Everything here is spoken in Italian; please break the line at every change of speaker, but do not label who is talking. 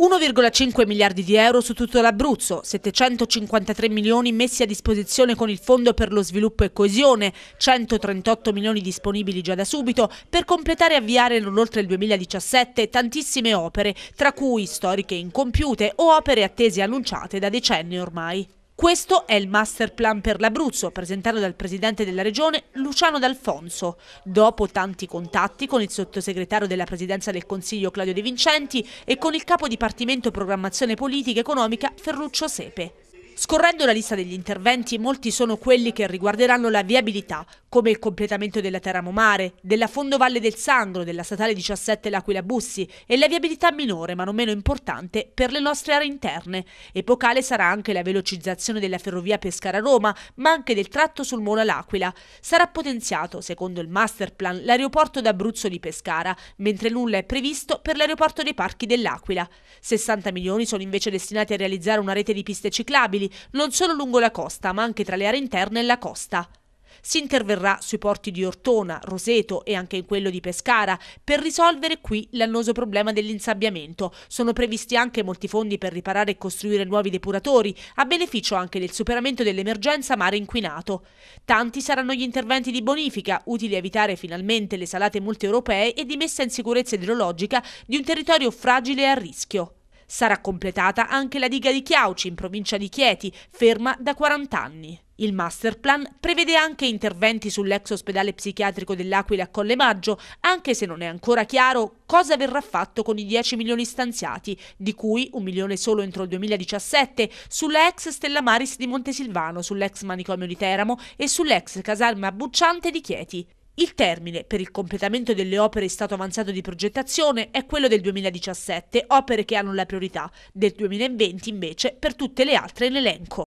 1,5 miliardi di euro su tutto l'Abruzzo, 753 milioni messi a disposizione con il Fondo per lo sviluppo e coesione, 138 milioni disponibili già da subito per completare e avviare non oltre il 2017 tantissime opere, tra cui storiche incompiute o opere attese e annunciate da decenni ormai. Questo è il master plan per l'Abruzzo, presentato dal Presidente della Regione Luciano D'Alfonso. Dopo tanti contatti con il sottosegretario della Presidenza del Consiglio Claudio De Vincenti e con il capo Dipartimento Programmazione Politica Economica Ferruccio Sepe. Scorrendo la lista degli interventi, molti sono quelli che riguarderanno la viabilità, come il completamento della Terramomare, della Fondovalle del Sangro, della Statale 17 L'Aquila Bussi e la viabilità minore, ma non meno importante, per le nostre aree interne. Epocale sarà anche la velocizzazione della ferrovia Pescara-Roma, ma anche del tratto sul Molo L'Aquila. Sarà potenziato, secondo il masterplan, l'aeroporto d'Abruzzo di Pescara, mentre nulla è previsto per l'aeroporto dei Parchi dell'Aquila. 60 milioni sono invece destinati a realizzare una rete di piste ciclabili non solo lungo la costa, ma anche tra le aree interne e la costa. Si interverrà sui porti di Ortona, Roseto e anche in quello di Pescara per risolvere qui l'annoso problema dell'insabbiamento. Sono previsti anche molti fondi per riparare e costruire nuovi depuratori, a beneficio anche del superamento dell'emergenza mare inquinato. Tanti saranno gli interventi di bonifica, utili a evitare finalmente le salate multe europee e di messa in sicurezza idrologica di un territorio fragile e a rischio. Sarà completata anche la diga di Chiauci in provincia di Chieti, ferma da 40 anni. Il masterplan prevede anche interventi sull'ex ospedale psichiatrico dell'Aquila a Colle Maggio, anche se non è ancora chiaro cosa verrà fatto con i 10 milioni stanziati, di cui un milione solo entro il 2017, sulla ex Stella Maris di Montesilvano, sull'ex manicomio di Teramo e sull'ex casalma Bucciante di Chieti. Il termine per il completamento delle opere in stato avanzato di progettazione è quello del 2017, opere che hanno la priorità, del 2020 invece per tutte le altre in elenco.